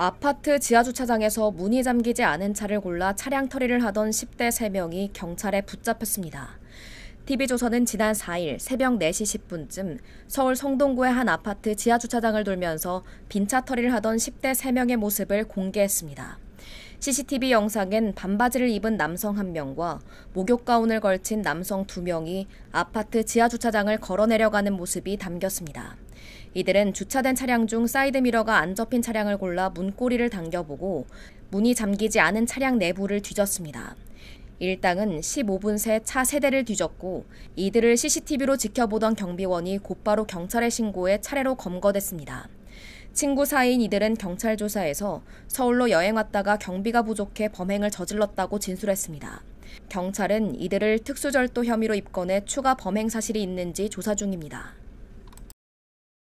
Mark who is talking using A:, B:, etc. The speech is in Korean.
A: 아파트 지하주차장에서 문이 잠기지 않은 차를 골라 차량 터리를 하던 10대 3명이 경찰에 붙잡혔습니다. TV조선은 지난 4일 새벽 4시 10분쯤 서울 성동구의 한 아파트 지하주차장을 돌면서 빈차 처리를 하던 10대 3명의 모습을 공개했습니다. CCTV 영상엔 반바지를 입은 남성 한 명과 목욕 가운을 걸친 남성 두 명이 아파트 지하 주차장을 걸어 내려가는 모습이 담겼습니다. 이들은 주차된 차량 중 사이드 미러가 안 접힌 차량을 골라 문고리를 당겨보고 문이 잠기지 않은 차량 내부를 뒤졌습니다. 일당은 15분 새 차 세대를 뒤졌고 이들을 CCTV로 지켜보던 경비원이 곧바로 경찰에 신고해 차례로 검거됐습니다. 친구 사이인 이들은 경찰 조사에서 서울로 여행 왔다가 경비가 부족해 범행을 저질렀다고 진술했습니다. 경찰은 이들을 특수절도 혐의로 입건해 추가 범행 사실이 있는지 조사 중입니다.